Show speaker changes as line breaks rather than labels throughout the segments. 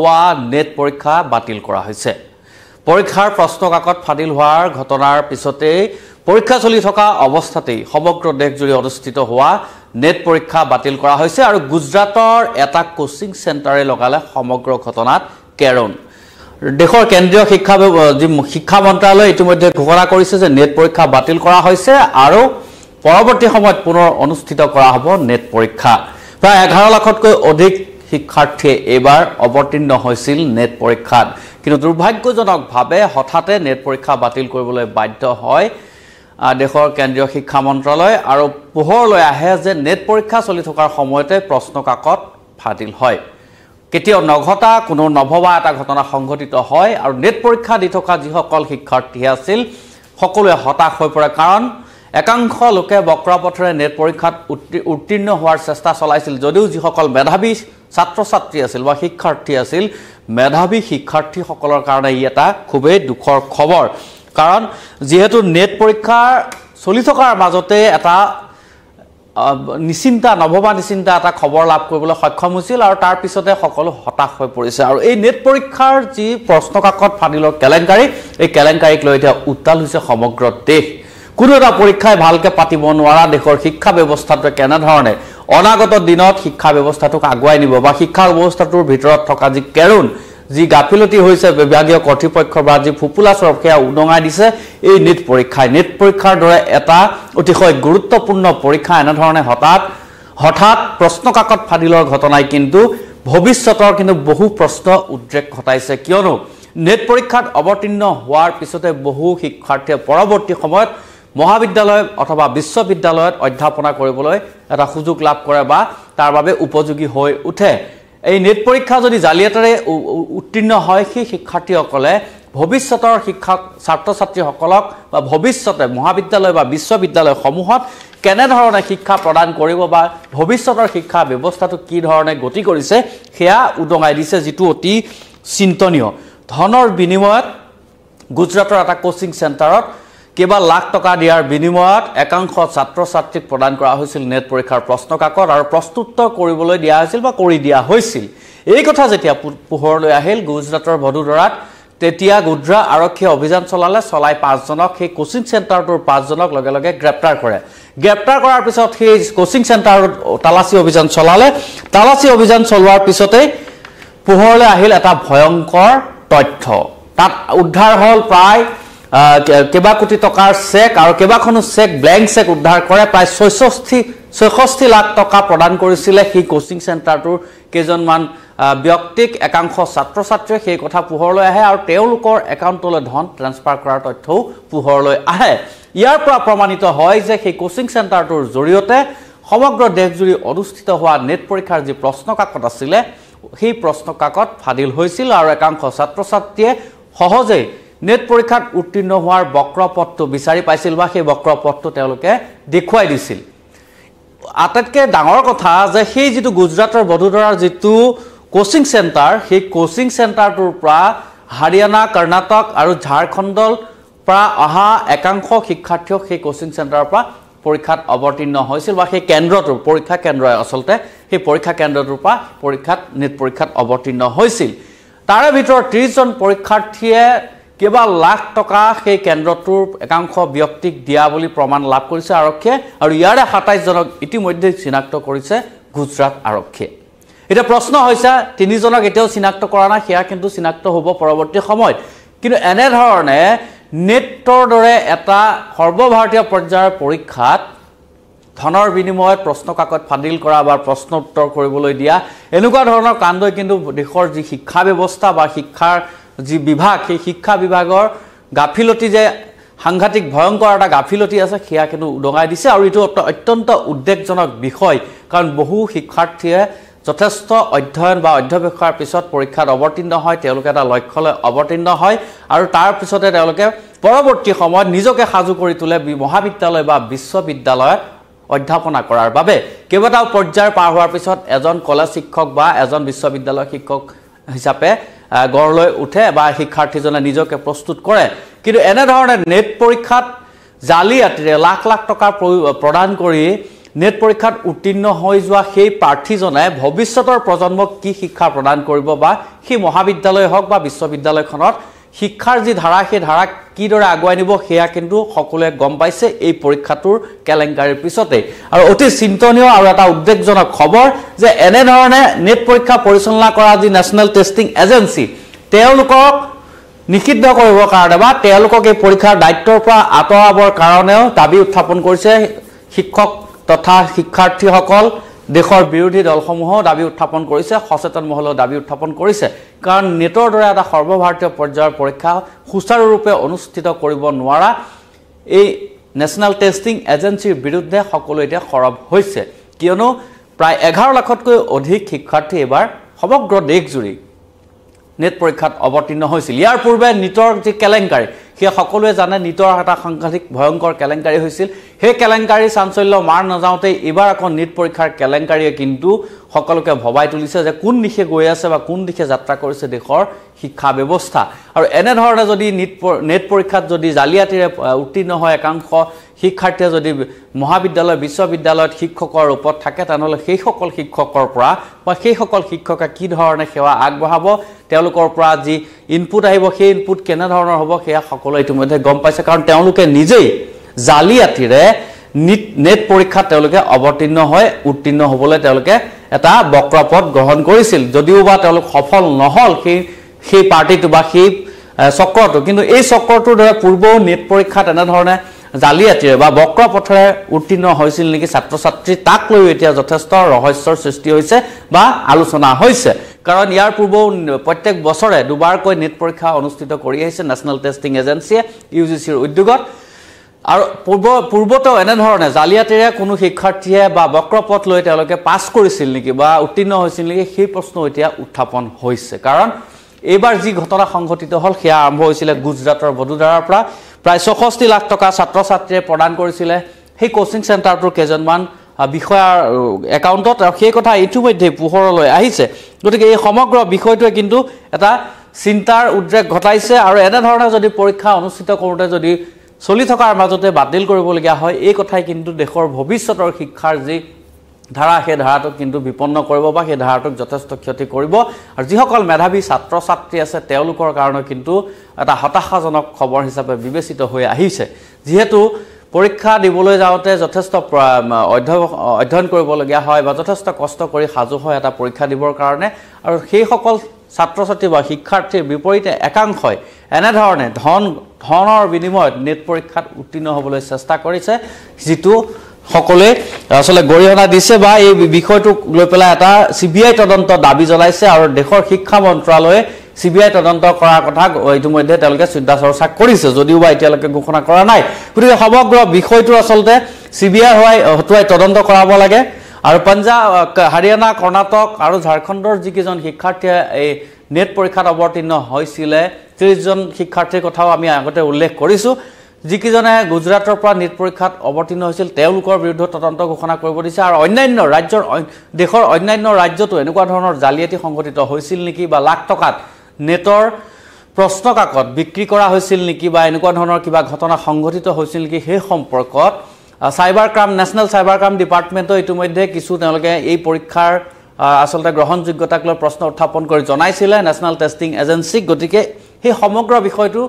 হোৱা নেট পৰীক্ষা বাতিল কৰা হৈছে পৰীক্ষাৰ প্ৰশ্ন কাকত ফাটিল হোৱাৰ ঘটনাৰ পিছতেই পৰীক্ষা চলি থকা অৱস্থাতেই সমগ্ৰ দেশজুৰি অনুষ্ঠিত হোৱা নেট পৰীক্ষা বাতিল কৰা হৈছে আৰু গুজৰাটৰ এটা কোচিং চেণ্টাৰে লগালে সমগ্ৰ ঘটনাত কেৰণ দেশৰ কেন্দ্ৰীয় শিক্ষা শিক্ষা মন্ত্ৰালয়ে ইতিমধ্যে ঘোষণা কৰিছে যে নেট পৰীক্ষা বাতিল কৰা হৈছে আৰু পৰৱৰ্তী সময়ত পুনৰ অনুষ্ঠিত কৰা হ'ব নেট পৰীক্ষা প্ৰায় এঘাৰ লাখতকৈ অধিক শিক্ষাৰ্থী এবাৰ অবতীৰ্ণ হৈছিল নেট পৰীক্ষাত কিন্তু দুর্ভাগ্যজনকভাবে হঠাতে নেট পরীক্ষা বাতিল করবলে বাধ্য হয় দেশের কেন্দ্রীয় শিক্ষা মন্ত্রালয় আর পোহরলৈ আহে যে নেট পরীক্ষা চলি থাকার সময়তে প্রশ্ন কাকত ফাটিল হয় কেতিয়াও নঘটা কোনো নভবা এটা ঘটনা সংঘটিত হয় আর নেট পরীক্ষা দি থাকা যখন শিক্ষার্থী আছিল সকলে হতাশ হয়ে পড়ে কারণ একাংশ লোকে বক্রপথে নেট পরীক্ষা উত্তীর্ণ হওয়ার চেষ্টা চলাইছিল যদিও যদি মেধাবী ছাত্ৰ ছাত্ৰী আছিল বা শিক্ষাৰ্থী আছিল মেধাৱী শিক্ষাৰ্থীসকলৰ কাৰণে ই এটা খুবেই দুখৰ খবৰ কাৰণ যিহেতু নেট পৰীক্ষা চলি থকাৰ মাজতে এটা নিচিন্তা নভবা নিচিন্তা এটা খবৰ লাভ কৰিবলৈ সক্ষম হৈছিল আৰু তাৰপিছতে সকলো হতাশ হৈ পৰিছে আৰু এই নেট পৰীক্ষাৰ যি প্ৰশ্নকাকত ফানিলৰ কেলেংকাৰী এই কেলেংকাৰীক লৈ এতিয়া উত্তাল হৈছে সমগ্ৰ দেশ কোনো এটা পৰীক্ষাই ভালকৈ পাতিব নোৱাৰা দেশৰ শিক্ষা ব্যৱস্থাটোৱে কেনেধৰণে অনাগত দিনত শিক্ষা ব্যৱস্থাটোক আগুৱাই নিব বা শিক্ষা ব্যৱস্থাটোৰ ভিতৰত থকা যি কেৰুণ যি গাফিলতি হৈছে বিভাগীয় কৰ্তৃপক্ষৰ বা যি ফুপুলা স্বৰূপ সেয়া উদঙাই দিছে এই নীট পৰীক্ষাই নীট পৰীক্ষাৰ দৰে এটা অতিশয় গুৰুত্বপূৰ্ণ পৰীক্ষা এনেধৰণে হঠাৎ হঠাৎ প্ৰশ্নকাকত ফাদি লোৱাৰ ঘটনাই কিন্তু ভৱিষ্যতৰ কিন্তু বহু প্ৰশ্ন উদ্ৰেক ঘটাইছে কিয়নো নেট পৰীক্ষাত অৱতীৰ্ণ হোৱাৰ পিছতে বহু শিক্ষাৰ্থীয়ে পৰৱৰ্তী সময়ত মহাবিদ্যালয় অথবা বিশ্ববিদ্যালয়ত অধ্যাপনা কৰিবলৈ এটা সুযোগ লাভ কৰে বা তাৰ বাবে উপযোগী হৈ উঠে এই নেট পৰীক্ষা যদি জালিয়াতেৰে উত্তীৰ্ণ হয় সেই শিক্ষাৰ্থীসকলে ভৱিষ্যতৰ শিক্ষক ছাত্ৰ ছাত্ৰীসকলক বা ভৱিষ্যতে মহাবিদ্যালয় বা বিশ্ববিদ্যালয়সমূহত কেনেধৰণে শিক্ষা প্ৰদান কৰিব বা ভৱিষ্যতৰ শিক্ষা ব্যৱস্থাটো কি ধৰণে গতি কৰিছে সেয়া উদঙাই দিছে যিটো অতি চিন্তনীয় ধনৰ বিনিময়ত গুজৰাটৰ এটা কোচিং চেণ্টাৰত কেইবা লাখ টকা দিয়াৰ বিনিময়ত একাংশ ছাত্ৰ ছাত্ৰীক প্ৰদান কৰা হৈছিল নেট পৰীক্ষাৰ প্ৰশ্ন কাকত আৰু প্ৰস্তুত কৰিবলৈ দিয়া হৈছিল বা কৰি দিয়া হৈছিল এই কথা যেতিয়া পোহৰলৈ আহিল গুজৰাটৰ ভদোদৰাত তেতিয়া গুদ্ৰা আৰক্ষীয়ে অভিযান চলালে চলাই পাঁচজনক সেই কোচিং চেণ্টাৰটোৰ পাঁচজনক লগে লগে গ্ৰেপ্তাৰ কৰে গ্ৰেপ্তাৰ কৰাৰ পিছত সেই কোচিং চেণ্টাৰত তালাচী অভিযান চলালে তালাচী অভিযান চলোৱাৰ পিছতেই পোহৰলৈ আহিল এটা ভয়ংকৰ তথ্য তাত উদ্ধাৰ হ'ল প্ৰায় কেইবাকোটি টকাৰ চেক আৰু কেইবাখনো চেক ব্লেংক চেক উদ্ধাৰ কৰে প্ৰায় ছয়ষষ্ঠি ছয়ষষ্ঠি লাখ টকা প্ৰদান কৰিছিলে সেই কোচিং চেণ্টাৰটোৰ কেইজনমান ব্যক্তিক একাংশ ছাত্ৰ ছাত্ৰীয়ে সেই কথা পোহৰলৈ আহে আৰু তেওঁলোকৰ একাউণ্টলৈ ধন ট্ৰেন্সফাৰ কৰাৰ তথ্যও পোহৰলৈ আহে ইয়াৰ পৰা প্ৰমাণিত হয় যে সেই কোচিং চেণ্টাৰটোৰ জৰিয়তে সমগ্ৰ দেশজুৰি অনুষ্ঠিত হোৱা নেট পৰীক্ষাৰ যি প্ৰশ্নকাকত আছিলে সেই প্ৰশ্ন কাকত ফাদিল হৈছিল আৰু একাংশ ছাত্ৰ ছাত্ৰীয়ে সহজেই নেট পৰীক্ষাত উত্তীৰ্ণ হোৱাৰ বক্ৰপথটো বিচাৰি পাইছিল বা সেই বক্ৰপথটো তেওঁলোকে দেখুৱাই দিছিল আটাইতকৈ ডাঙৰ কথা যে সেই যিটো গুজৰাটৰ বডোদৰাৰ যিটো কোচিং চেণ্টাৰ সেই কোচিং চেণ্টাৰটোৰ পৰা হাৰিয়ানা কৰ্ণাটক আৰু ঝাৰখণ্ডৰ পৰা অহা একাংশ শিক্ষাৰ্থীক সেই কোচিং চেণ্টাৰৰ পৰা পৰীক্ষাত অৱতীৰ্ণ হৈছিল বা সেই কেন্দ্ৰটো পৰীক্ষা কেন্দ্ৰই আচলতে সেই পৰীক্ষা কেন্দ্ৰটোৰ পৰা পৰীক্ষাত নেট পৰীক্ষাত অৱতীৰ্ণ হৈছিল তাৰে ভিতৰত ত্ৰিছজন পৰীক্ষাৰ্থীয়ে কেইবা লাখ টকা সেই কেন্দ্ৰটোৰ একাংশ ব্যক্তিক দিয়া বুলি প্ৰমাণ লাভ কৰিছে আৰক্ষীয়ে আৰু ইয়াৰে সাতাইছজনক ইতিমধ্যে চিনাক্ত কৰিছে গুজৰাট আৰক্ষীয়ে এতিয়া প্ৰশ্ন হৈছে তিনিজনক এতিয়াও চিনাক্ত কৰা নাই সেয়া কিন্তু চিনাক্ত হ'ব পৰৱৰ্তী সময়ত কিন্তু এনেধৰণে নেটৰ দৰে এটা সৰ্বভাৰতীয় পৰ্যায়ৰ পৰীক্ষাত ধনৰ বিনিময়ত প্ৰশ্ন কাকত ফাদিল কৰা বা প্ৰশ্ন উত্তৰ কৰিবলৈ দিয়া এনেকুৱা ধৰণৰ কাণ্ডই কিন্তু দেশৰ যি শিক্ষা ব্যৱস্থা বা শিক্ষাৰ যি বিভাগ সেই শিক্ষা বিভাগৰ গাফিলতি যে সাংঘাতিক ভয়ংকৰ এটা গাফিলতি আছে সেয়া কিন্তু উদঙাই দিছে আৰু এইটো অত্যন্ত উদ্বেগজনক বিষয় কাৰণ বহু শিক্ষাৰ্থীয়ে যথেষ্ট অধ্যয়ন বা অধ্যৱেশৰ পিছত পৰীক্ষাত অৱতীৰ্ণ হয় তেওঁলোকে এটা লক্ষ্যলৈ অৱতীৰ্ণ হয় আৰু তাৰপিছতে তেওঁলোকে পৰৱৰ্তী সময়ত নিজকে সাজু কৰি তোলে মহাবিদ্যালয় বা বিশ্ববিদ্যালয়ত অধ্যাপনা কৰাৰ বাবে কেইবাটাও পৰ্যায়ৰ পাৰ হোৱাৰ পিছত এজন কলেজ শিক্ষক বা এজন বিশ্ববিদ্যালয় শিক্ষক হিচাপে গঢ় লৈ উঠে বা শিক্ষাৰ্থীজনে নিজকে প্ৰস্তুত কৰে কিন্তু এনেধৰণে নেট পৰীক্ষাত জালিয়াতিৰে লাখ লাখ টকা প্ৰদান কৰি নেট পৰীক্ষাত উত্তীৰ্ণ হৈ যোৱা সেই প্ৰাৰ্থীজনে ভৱিষ্যতৰ প্ৰজন্মক কি শিক্ষা প্ৰদান কৰিব বা সেই মহাবিদ্যালয় হওক বা বিশ্ববিদ্যালয়খনত শিক্ষাৰ যি ধাৰা সেই ধাৰাক কিদৰে আগুৱাই নিব সেয়া কিন্তু সকলোৱে গম পাইছে এই পৰীক্ষাটোৰ কেলেংকাৰীৰ পিছতে আৰু অতি চিন্তনীয় আৰু এটা উদ্বেগজনক খবৰ যে এনেধৰণে নেট পৰীক্ষা পৰিচালনা কৰা যি নেশ্যনেল টেষ্টিং এজেঞ্চি তেওঁলোকক নিষিদ্ধ কৰিবৰ কাৰণে বা তেওঁলোকক এই পৰীক্ষাৰ দায়িত্বৰ পৰা আঁতৰাবৰ কাৰণেও দাবী উত্থাপন কৰিছে শিক্ষক তথা শিক্ষাৰ্থীসকল দেশৰ বিৰোধী দলসমূহেও দাবী উত্থাপন কৰিছে সচেতন মহলেও দাবী উত্থাপন কৰিছে কাৰণ নেটৰ দৰে এটা সৰ্বভাৰতীয় পৰ্যায়ৰ পৰীক্ষা সুচাৰুৰূপে অনুষ্ঠিত কৰিব নোৱাৰা এই নেশ্যনেল টেষ্টিং এজেঞ্চিৰ বিৰুদ্ধে সকলো এতিয়া সৰব হৈছে কিয়নো প্ৰায় এঘাৰ লাখতকৈ অধিক শিক্ষাৰ্থী এইবাৰ সমগ্ৰ দেশজুৰি নেট পৰীক্ষাত অৱতীৰ্ণ হৈছিল ইয়াৰ পূৰ্বে নীটৰ যি কেলেংকাৰী সেয়া সকলোৱে জানে নীটৰ এটা সাংঘাতিক ভয়ংকৰ কেলেংকাৰী হৈছিল সেই কেলেংকাৰী চাঞ্চল্য মাৰ নাযাওঁতেই এইবাৰ আকৌ নীট পৰীক্ষাৰ কেলেংকাৰীয়ে কিন্তু সকলোকে ভবাই তুলিছে যে কোন দিশে গৈ আছে বা কোন দিশে যাত্ৰা কৰিছে দেশৰ শিক্ষা ব্যৱস্থা আৰু এনেধৰণে যদি নীট নেট পৰীক্ষাত যদি জালিয়াতিৰে উত্তীৰ্ণ হয় একাংশ শিক্ষাৰ্থীয়ে যদি মহাবিদ্যালয় বিশ্ববিদ্যালয়ত শিক্ষকৰ ৰূপত থাকে তেনেহ'লে সেইসকল শিক্ষকৰ পৰা বা সেইসকল শিক্ষকে কি ধৰণে সেৱা আগবঢ়াব তেওঁলোকৰ পৰা যি ইনপুট আহিব সেই ইনপুট কেনেধৰণৰ হ'ব সেয়া সকলোৱে ইতিমধ্যে গম পাইছে কাৰণ তেওঁলোকে নিজেই জালিয়াতিৰে নীট নেট পৰীক্ষাত তেওঁলোকে অৱতীৰ্ণ হয় উত্তীৰ্ণ হ'বলৈ তেওঁলোকে এটা বক্ৰপথ গ্ৰহণ কৰিছিল যদিও বা তেওঁলোক সফল নহ'ল সেই সেই পাৰ্টিটো বা সেই চক্ৰটো কিন্তু এই চক্ৰটোৰ দ্বাৰা পূৰ্বেও নেট পৰীক্ষাত এনেধৰণে জালিয়াতিৰে বা বক্ৰ পথেৰে উত্তীৰ্ণ হৈছিল নেকি ছাত্ৰ ছাত্ৰী তাক লৈও এতিয়া যথেষ্ট ৰহস্যৰ সৃষ্টি হৈছে বা আলোচনা হৈছে কাৰণ ইয়াৰ পূৰ্বেও প্ৰত্যেক বছৰে দুবাৰকৈ নেট পৰীক্ষা অনুষ্ঠিত কৰি আহিছে নেশ্যনেল টেষ্টিং এজেঞ্চিয়ে ইউ জি চিৰ উদ্যোগত আৰু পূৰ্ব পূৰ্বতেও এনেধৰণে জালিয়াতিৰে কোনো শিক্ষাৰ্থীয়ে বা বক্ৰপথ লৈ তেওঁলোকে পাছ কৰিছিল নেকি বা উত্তীৰ্ণ হৈছিল নেকি সেই প্ৰশ্ন এতিয়া উত্থাপন হৈছে কাৰণ এইবাৰ যি ঘটনা সংঘটিত হ'ল সেয়া আৰম্ভ হৈছিলে গুজৰাটৰ বডোদৰাৰ পৰা প্ৰায় চৌষষ্ঠি লাখ টকা ছাত্ৰ ছাত্ৰীয়ে প্ৰদান কৰিছিলে সেই কোচিং চেণ্টাৰটোৰ কেইজনমান বিষয়াৰ একাউণ্টত আৰু সেই কথা ইতিমধ্যেই পোহৰলৈ আহিছে গতিকে এই সমগ্ৰ বিষয়টোৱে কিন্তু এটা চিন্তাৰ উদ্ৰেক ঘটাইছে আৰু এনেধৰণে যদি পৰীক্ষা অনুষ্ঠিত কৰোঁতে যদি চলি থকাৰ মাজতে বাতিল কৰিবলগীয়া হয় এই কথাই কিন্তু দেশৰ ভৱিষ্যতৰ শিক্ষাৰ যি ধাৰা সেই ধাৰাটোক কিন্তু বিপন্ন কৰিব বা সেই ধাৰাটোক যথেষ্ট ক্ষতি কৰিব আৰু যিসকল মেধাৱী ছাত্ৰ ছাত্ৰী আছে তেওঁলোকৰ কাৰণেও কিন্তু এটা হতাশাজনক খবৰ হিচাপে বিবেচিত হৈ আহিছে যিহেতু পৰীক্ষা দিবলৈ যাওঁতে যথেষ্ট অধ্যয়ন কৰিবলগীয়া হয় বা যথেষ্ট কষ্ট কৰি সাজু হয় এটা পৰীক্ষা দিবৰ কাৰণে আৰু সেইসকল ছাত্ৰ ছাত্ৰী বা শিক্ষাৰ্থীৰ বিপৰীতে একাংশই এনেধৰণে ধন ধনৰ বিনিময়ত নেট পৰীক্ষাত উত্তীৰ্ণ হ'বলৈ চেষ্টা কৰিছে যিটো সকলে আচলতে গৰিহণা দিছে বা এই বিষয়টোক লৈ পেলাই এটা চি বি আই তদন্ত দাবী জনাইছে আৰু দেশৰ শিক্ষা মন্ত্ৰালয়ে চি বি আই তদন্ত কৰাৰ কথা ইতিমধ্যে তেওঁলোকে চিন্তা চৰ্চা কৰিছে যদিও বা এতিয়ালৈকে ঘোষণা কৰা নাই গতিকে সমগ্ৰ বিষয়টো আচলতে চি বি আই হোৱাই হতুৱাই তদন্ত কৰাব লাগে আৰু পাঞ্জাৱ হাৰিয়ানা কৰ্ণাটক আৰু ঝাৰখণ্ডৰ যিকেইজন শিক্ষাৰ্থীয়ে এই নেট পৰীক্ষাত অৱতীৰ্ণ হৈছিলে ত্ৰিছজন শিক্ষাৰ্থীৰ কথাও আমি আগতে উল্লেখ কৰিছোঁ যিকেইজনে গুজৰাটৰ পৰা নীট পৰীক্ষাত অৱতীৰ্ণ হৈছিল তেওঁলোকৰ বিৰুদ্ধে তদন্ত ঘোষণা কৰিব দিছে আৰু অন্যান্য ৰাজ্যৰ দেশৰ অন্যান্য ৰাজ্যতো এনেকুৱা ধৰণৰ জালিয়াতি সংঘটিত হৈছিল নেকি বা লাখ টকাত নেটৰ প্ৰশ্নকাকত বিক্ৰী কৰা হৈছিল নেকি বা এনেকুৱা ধৰণৰ কিবা ঘটনা সংঘটিত হৈছিল নেকি সেই সম্পৰ্কত cyber crime national cyber crime ডিপাৰ্টমেণ্টেও ইতিমধ্যে কিছু তেওঁলোকে এই পৰীক্ষাৰ আচলতে গ্ৰহণযোগ্যতাক লৈ প্ৰশ্ন উত্থাপন কৰি জনাইছিলে নেশ্যনেল টেষ্টিং এজেঞ্চিক গতিকে সেই সমগ্ৰ বিষয়টো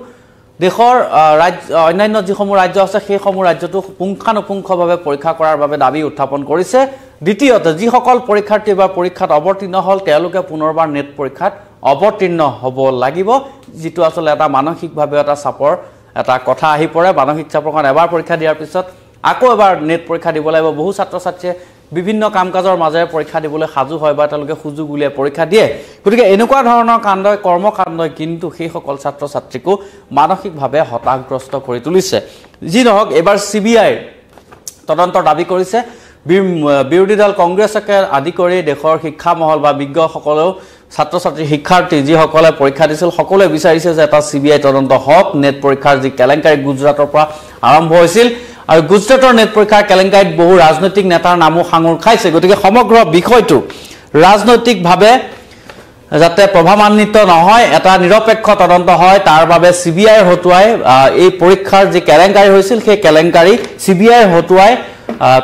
দেশৰ ৰাজ্য অন্যান্য যিসমূহ ৰাজ্য আছে সেইসমূহ ৰাজ্যতো পুংখানুপুংখভাৱে পৰীক্ষা কৰাৰ বাবে দাবী উত্থাপন কৰিছে দ্বিতীয়তে যিসকল পৰীক্ষাৰ্থী বা পৰীক্ষাত অৱতীৰ্ণ হ'ল তেওঁলোকে পুনৰবাৰ নেট পৰীক্ষাত অৱতীৰ্ণ হ'ব লাগিব যিটো আচলতে এটা মানসিকভাৱে এটা চাপৰ এটা কথা আহি পৰে মানসিক চাপৰ কাৰণ এবাৰ পৰীক্ষা দিয়াৰ পিছত আকৌ এবাৰ নেট পৰীক্ষা দিব লাগিব বহু ছাত্ৰ ছাত্ৰীয়ে বিভিন্ন কাম কাজৰ মাজেৰে পৰীক্ষা দিবলৈ সাজু হয় বা তেওঁলোকে সুযোগ উলিয়াই পৰীক্ষা দিয়ে গতিকে এনেকুৱা ধৰণৰ কাণ্ডই কৰ্মকাণ্ডই কিন্তু সেইসকল ছাত্ৰ ছাত্ৰীকো মানসিকভাৱে হতাশগ্ৰস্ত কৰি তুলিছে যি নহওক এইবাৰ চি বি আই তদন্তৰ দাবী কৰিছে বিৰোধী দল কংগ্ৰেছকে আদি কৰি দেশৰ শিক্ষা মহল বা বিজ্ঞসকলেও ছাত্ৰ ছাত্ৰী শিক্ষাৰ্থী যিসকলে পৰীক্ষা দিছিল সকলোৱে বিচাৰিছে যে এটা চি বি আই তদন্ত হওক নেট পৰীক্ষাৰ যি কেলেংকাৰী গুজৰাটৰ পৰা আৰম্ভ হৈছিল আৰু গুজৰাটৰ নেট পৰীক্ষাৰ কেলেংকাৰীত বহু ৰাজনৈতিক নেতাৰ নামো সাঙুৰ খাইছে গতিকে সমগ্ৰ বিষয়টো ৰাজনৈতিকভাৱে যাতে প্ৰভাৱান্বিত নহয় এটা নিৰপেক্ষ তদন্ত হয় তাৰ বাবে চি বি আই হতুৱাই এই পৰীক্ষাৰ যি কেলেংকাৰী হৈছিল সেই কেলেংকাৰী চি বি আই হতুৱাই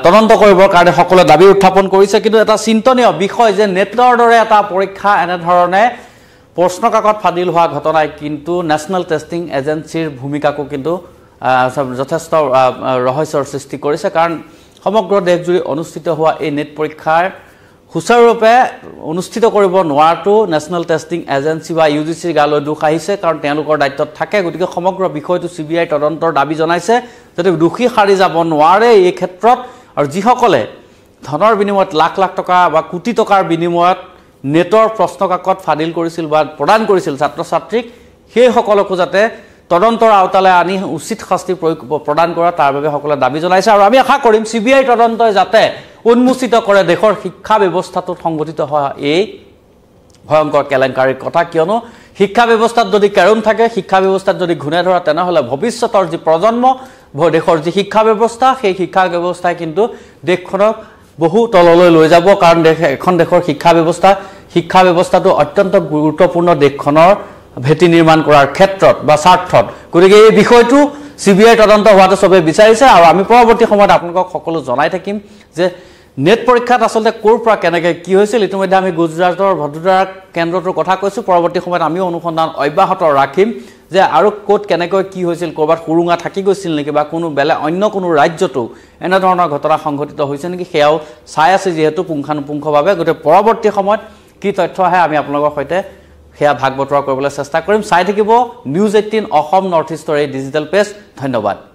তদন্ত কৰিবৰ কাৰণে সকলোৱে দাবী উত্থাপন কৰিছে কিন্তু এটা চিন্তনীয় বিষয় যে নেটৰ দৰে এটা পৰীক্ষা এনেধৰণে প্ৰশ্নকাকত ফাদিল হোৱা ঘটনাই কিন্তু নেশ্যনেল টেষ্টিং এজেঞ্চিৰ ভূমিকাকো কিন্তু যথেষ্ট ৰহস্যৰ সৃষ্টি কৰিছে কাৰণ সমগ্ৰ দেশজুৰি অনুষ্ঠিত হোৱা এই নেট পৰীক্ষাৰ সুচাৰুৰূপে অনুষ্ঠিত কৰিব নোৱাৰাটো নেশ্যনেল টেষ্টিং এজেঞ্চি বা ইউ জি চিৰ গালৈ দোষ আহিছে কাৰণ তেওঁলোকৰ দায়িত্বত থাকে গতিকে সমগ্ৰ বিষয়টো চি বি আই তদন্তৰ দাবী জনাইছে যাতে দোষী সাৰি যাব নোৱাৰে এই ক্ষেত্ৰত আৰু যিসকলে ধনৰ বিনিময়ত লাখ লাখ টকা বা কোটি টকাৰ বিনিময়ত নেটৰ প্ৰশ্নকাকত ফাদিল কৰিছিল বা প্ৰদান কৰিছিল ছাত্ৰ ছাত্ৰীক সেইসকলকো যাতে তদন্তৰ আওতালৈ আনি উচিত শাস্তি প্ৰয়োগ প্ৰদান কৰা তাৰ বাবে সকলোৱে দাবী জনাইছে আৰু আমি আশা কৰিম চি বি আই তদন্তই যাতে উন্মোচিত কৰে দেশৰ শিক্ষা ব্যৱস্থাটোত সংঘটিত হোৱা এই ভয়ংকৰ কেলেংকাৰীৰ কথা কিয়নো শিক্ষা ব্যৱস্থাত যদি কেৰুণ থাকে শিক্ষা ব্যৱস্থাত যদি ঘূণে ধৰা তেনেহ'লে ভৱিষ্যতৰ যি প্ৰজন্ম দেশৰ যি শিক্ষা ব্যৱস্থা সেই শিক্ষা ব্যৱস্থাই কিন্তু দেশখনক বহু তললৈ লৈ যাব কাৰণ দেশ এখন দেশৰ শিক্ষা ব্যৱস্থা শিক্ষা ব্যৱস্থাটো অত্যন্ত গুৰুত্বপূৰ্ণ দেশখনৰ ভেটি নিৰ্মাণ কৰাৰ ক্ষেত্ৰত বা স্বাৰ্থত গতিকে এই বিষয়টো চি বি আইৰ তদন্ত হোৱাটো চবেই বিচাৰিছে আৰু আমি পৰৱৰ্তী সময়ত আপোনালোকক সকলো জনাই থাকিম যে নেট পৰীক্ষাত আচলতে ক'ৰ পৰা কেনেকৈ কি হৈছিল ইতিমধ্যে আমি গুজৰাটৰ ভদোদৰা কেন্দ্ৰটোৰ কথা কৈছোঁ পৰৱৰ্তী সময়ত আমিও অনুসন্ধান অব্যাহত ৰাখিম যে আৰু ক'ত কেনেকৈ কি হৈছিল ক'ৰবাত সুৰুঙা থাকি গৈছিল নেকি বা কোনো বেলেগ অন্য কোনো ৰাজ্যতো এনেধৰণৰ ঘটনা সংঘটিত হৈছে নেকি সেয়াও চাই আছে যিহেতু পুংখানুপুংখভাৱে গতিকে পৰৱৰ্তী সময়ত কি তথ্য আহে আমি আপোনালোকৰ সৈতে সেয়া ভাগ বতৰা কৰিবলৈ চেষ্টা কৰিম চাই থাকিব নিউজ এইটিন অসম নৰ্থ ইষ্টৰ এই ডিজিটেল পেজ ধন্যবাদ